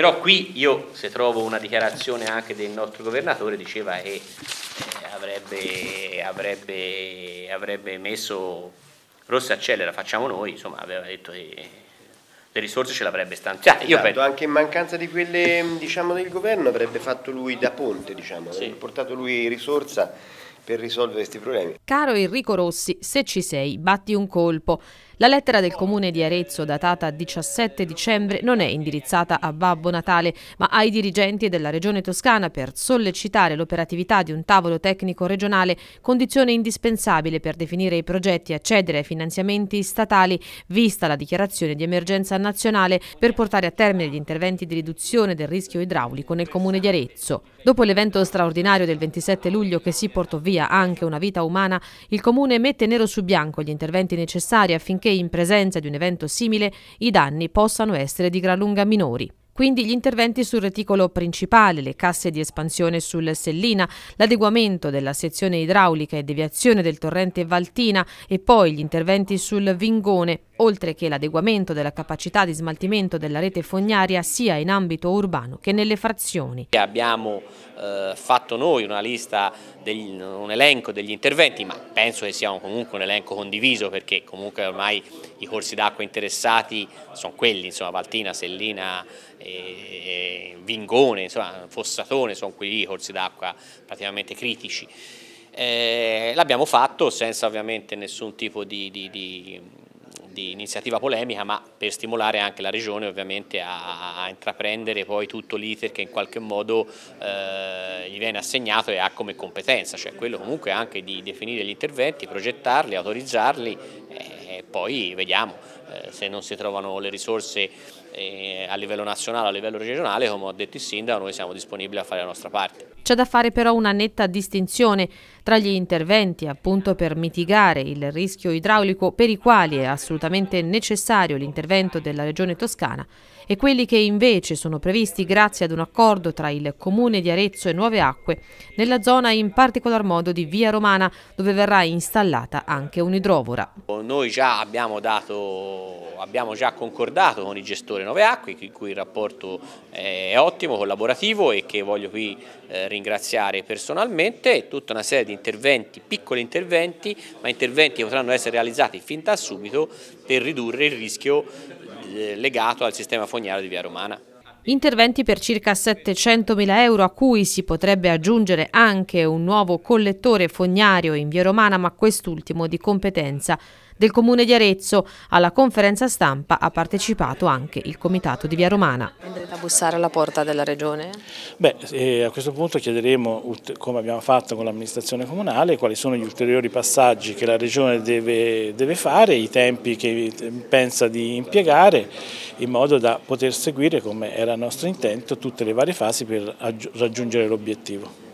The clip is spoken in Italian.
Però qui io se trovo una dichiarazione anche del nostro governatore diceva che eh, eh, avrebbe, avrebbe, avrebbe, messo Rossi accelera, facciamo noi, insomma aveva detto che eh, le risorse ce le avrebbe stanziate. Esatto, penso... anche in mancanza di quelle diciamo, del governo avrebbe fatto lui da ponte, diciamo, sì. portato lui risorsa per risolvere questi problemi. Caro Enrico Rossi, se ci sei, batti un colpo. La lettera del comune di Arezzo, datata 17 dicembre, non è indirizzata a Babbo Natale, ma ai dirigenti della regione toscana per sollecitare l'operatività di un tavolo tecnico regionale, condizione indispensabile per definire i progetti e accedere ai finanziamenti statali, vista la dichiarazione di emergenza nazionale, per portare a termine gli interventi di riduzione del rischio idraulico nel comune di Arezzo. Dopo l'evento straordinario del 27 luglio che si portò via via anche una vita umana, il Comune mette nero su bianco gli interventi necessari affinché in presenza di un evento simile i danni possano essere di gran lunga minori. Quindi gli interventi sul reticolo principale, le casse di espansione sul Sellina, l'adeguamento della sezione idraulica e deviazione del torrente Valtina e poi gli interventi sul Vingone, oltre che l'adeguamento della capacità di smaltimento della rete fognaria sia in ambito urbano che nelle frazioni. Abbiamo eh, fatto noi una lista, degli, un elenco degli interventi, ma penso che sia comunque un elenco condiviso perché comunque ormai i corsi d'acqua interessati sono quelli, insomma Valtina, Sellina, eh, Vingone, insomma, Fossatone sono quelli i corsi d'acqua praticamente critici. Eh, L'abbiamo fatto senza ovviamente nessun tipo di, di, di di iniziativa polemica ma per stimolare anche la Regione ovviamente a, a intraprendere poi tutto l'iter che in qualche modo eh, gli viene assegnato e ha come competenza, cioè quello comunque anche di definire gli interventi, progettarli, autorizzarli eh, e poi vediamo eh, se non si trovano le risorse eh, a livello nazionale, a livello regionale, come ha detto il Sindaco, noi siamo disponibili a fare la nostra parte. C'è da fare però una netta distinzione tra gli interventi appunto per mitigare il rischio idraulico per i quali è assolutamente necessario l'intervento della Regione Toscana e quelli che invece sono previsti grazie ad un accordo tra il Comune di Arezzo e Nuove Acque nella zona in particolar modo di Via Romana dove verrà installata anche un'idrovora. Noi già abbiamo dato abbiamo già concordato con il gestore Nove Acque, con cui il rapporto eh, è ottimo, collaborativo e che voglio qui eh, ringraziare personalmente, tutta una serie di interventi, piccoli interventi, ma interventi che potranno essere realizzati fin da subito per ridurre il rischio eh, legato al sistema fognario di Via Romana. Interventi per circa 700.000 euro a cui si potrebbe aggiungere anche un nuovo collettore fognario in Via Romana, ma quest'ultimo di competenza del Comune di Arezzo. Alla conferenza stampa ha partecipato anche il Comitato di Via Romana. Andrete a bussare alla porta della Regione? Beh, eh, a questo punto chiederemo, come abbiamo fatto con l'amministrazione comunale, quali sono gli ulteriori passaggi che la Regione deve, deve fare, i tempi che eh, pensa di impiegare, in modo da poter seguire, come era il nostro intento, tutte le varie fasi per raggiungere l'obiettivo.